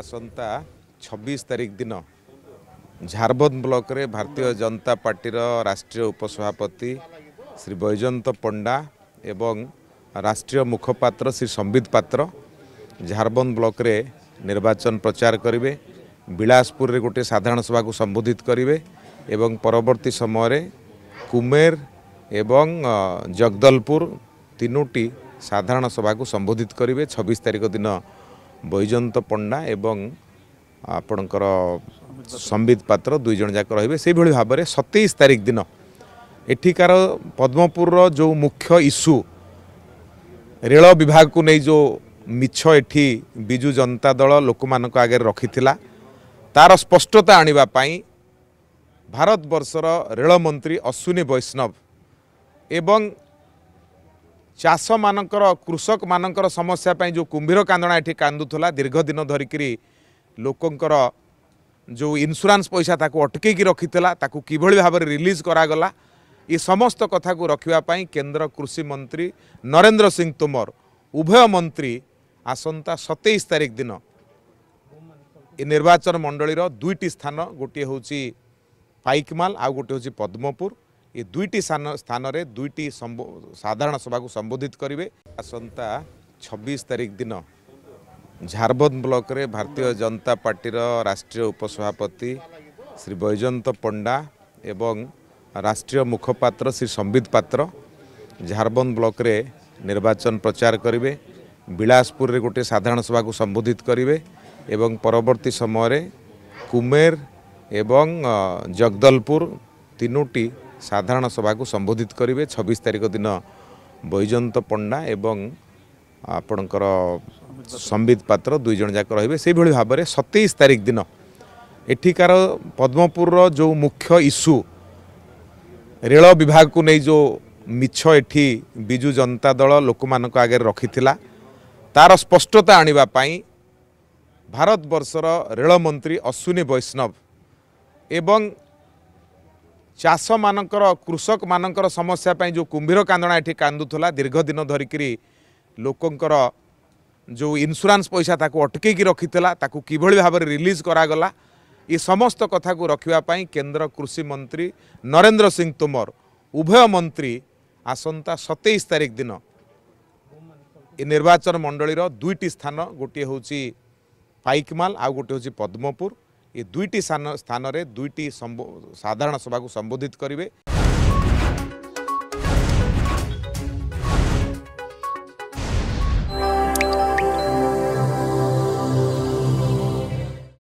ଆସନ୍ତା ଛବିଶ ତାରିଖ ଦିନ ଝାରବନ୍ଦ ବ୍ଲକରେ ଭାରତୀୟ ଜନତା ପାର୍ଟିର ରାଷ୍ଟ୍ରୀୟ ଉପସଭାପତି ଶ୍ରୀ ବୈଜୟନ୍ତ ପଣ୍ଡା ଏବଂ ରାଷ୍ଟ୍ରୀୟ ମୁଖପାତ୍ର ଶ୍ରୀ ସମ୍ବିତ ପାତ୍ର ଝାରବନ୍ଦ ବ୍ଲକରେ ନିର୍ବାଚନ ପ୍ରଚାର କରିବେ ବିଳାସପୁରରେ ଗୋଟିଏ ସାଧାରଣ ସଭାକୁ ସମ୍ବୋଧିତ କରିବେ ଏବଂ ପରବର୍ତ୍ତୀ ସମୟରେ କୁମେର ଏବଂ ଜଗଦଲପୁର ତିନୋଟି ସାଧାରଣ ସଭାକୁ ସମ୍ବୋଧିତ କରିବେ ଛବିଶ ତାରିଖ ଦିନ ବୈଜନ୍ତ ପଣ୍ଡା ଏବଂ ଆପଣଙ୍କର ସମ୍ବିତ ପାତ୍ର ଦୁଇ ଜଣ ଯାକ ରହିବେ ସେହିଭଳି ଭାବରେ ସତେଇଶ ତାରିଖ ଦିନ ଏଠିକାର ପଦ୍ମପୁରର ଯେଉଁ ମୁଖ୍ୟ ଇସ୍ୟୁ ରେଳ ବିଭାଗକୁ ନେଇ ଯେଉଁ ମିଛ ଏଠି ବିଜୁ ଜନତା ଦଳ ଲୋକମାନଙ୍କ ଆଗରେ ରଖିଥିଲା ତାର ସ୍ପଷ୍ଟତା ଆଣିବା ପାଇଁ ଭାରତବର୍ଷର ରେଳମନ୍ତ୍ରୀ ଅଶ୍ୱିନୀ ବୈଷ୍ଣବ ଏବଂ ଚାଷମାନଙ୍କର କୃଷକମାନଙ୍କର ସମସ୍ୟା ପାଇଁ ଯେଉଁ କୁମ୍ଭୀର କାନ୍ଦଣା ଏଠି କାନ୍ଦୁଥିଲା ଦୀର୍ଘ ଦିନ ଧରିକିରି ଲୋକଙ୍କର ଯେଉଁ ଇନ୍ସୁରାନ୍ସ ପଇସା ତାକୁ ଅଟକେଇକି ରଖିଥିଲା ତାକୁ କିଭଳି ଭାବରେ ରିଲିଜ୍ କରାଗଲା ଏ ସମସ୍ତ କଥାକୁ ରଖିବା ପାଇଁ କେନ୍ଦ୍ର କୃଷିମନ୍ତ୍ରୀ ନରେନ୍ଦ୍ର ସିଂ ତୋମର ଉଭୟ ମନ୍ତ୍ରୀ ଆସନ୍ତା ସତେଇଶ ତାରିଖ ଦିନ ଏ ନିର୍ବାଚନ ମଣ୍ଡଳୀର ଦୁଇଟି ସ୍ଥାନ ଗୋଟିଏ ହେଉଛି ପାଇକମାଲ ଆଉ ଗୋଟିଏ ହେଉଛି ପଦ୍ମପୁର ଏ ଦୁଇଟି ସ୍ଥାନରେ ଦୁଇଟି ସାଧାରଣ ସଭାକୁ ସମ୍ବୋଧିତ କରିବେ ଆସନ୍ତା ଛବିଶ ତାରିଖ ଦିନ ଝାରବନ୍ଦ ବ୍ଲକରେ ଭାରତୀୟ ଜନତା ପାର୍ଟିର ରାଷ୍ଟ୍ରୀୟ ଉପସଭାପତି ଶ୍ରୀ ବୈଜୟନ୍ତ ପଣ୍ଡା ଏବଂ ରାଷ୍ଟ୍ରୀୟ ମୁଖପାତ୍ର ଶ୍ରୀ ସମ୍ବିତ ପାତ୍ର ଝାରବନ୍ଦ ବ୍ଲକରେ ନିର୍ବାଚନ ପ୍ରଚାର କରିବେ ବିଳାସପୁରରେ ଗୋଟିଏ ସାଧାରଣ ସଭାକୁ ସମ୍ବୋଧିତ କରିବେ ଏବଂ ପରବର୍ତ୍ତୀ ସମୟରେ କୁମେର ଏବଂ ଜଗଦଲପୁର ତିନୋଟି ସାଧାରଣ ସଭାକୁ ସମ୍ବୋଧିତ କରିବେ ଛବିଶ ତାରିଖ ଦିନ ବୈଜନ୍ତ ପଣ୍ଡା ଏବଂ ଆପଣଙ୍କର ସମ୍ବିତ ପାତ୍ର ଦୁଇ ଜଣ ଯାକ ରହିବେ ସେହିଭଳି ଭାବରେ ସତେଇଶ ତାରିଖ ଦିନ ଏଠିକାର ପଦ୍ମପୁରର ଯେଉଁ ମୁଖ୍ୟ ଇସ୍ୟୁ ରେଳ ବିଭାଗକୁ ନେଇ ଯେଉଁ ମିଛ ଏଠି ବିଜୁ ଜନତା ଦଳ ଲୋକମାନଙ୍କ ଆଗରେ ରଖିଥିଲା ତାର ସ୍ପଷ୍ଟତା ଆଣିବା ପାଇଁ ଭାରତବର୍ଷର ରେଳମନ୍ତ୍ରୀ ଅଶ୍ୱିନୀ ବୈଷ୍ଣବ ଏବଂ ଚାଷମାନଙ୍କର କୃଷକମାନଙ୍କର ସମସ୍ୟା ପାଇଁ ଯେଉଁ କୁମ୍ଭୀର କାନ୍ଦଣା ଏଠି କାନ୍ଦୁଥିଲା ଦୀର୍ଘ ଦିନ ଧରିକିରି ଲୋକଙ୍କର ଯେଉଁ ଇନ୍ସୁରାନ୍ସ ପଇସା ତାକୁ ଅଟକେଇକି ରଖିଥିଲା ତାକୁ କିଭଳି ଭାବରେ ରିଲିଜ୍ କରାଗଲା ଏ ସମସ୍ତ କଥାକୁ ରଖିବା ପାଇଁ କେନ୍ଦ୍ର କୃଷିମନ୍ତ୍ରୀ ନରେନ୍ଦ୍ର ସିଂ ତୋମର ଉଭୟ ମନ୍ତ୍ରୀ ଆସନ୍ତା ସତେଇଶ ତାରିଖ ଦିନ ଏ ନିର୍ବାଚନ ମଣ୍ଡଳୀର ଦୁଇଟି ସ୍ଥାନ ଗୋଟିଏ ହେଉଛି ପାଇକମାଲ ଆଉ ଗୋଟିଏ ହେଉଛି ପଦ୍ମପୁର ଏ ଦୁଇଟି ସ୍ଥାନରେ ଦୁଇଟି ସାଧାରଣ ସଭାକୁ ସମ୍ବୋଧିତ କରିବେ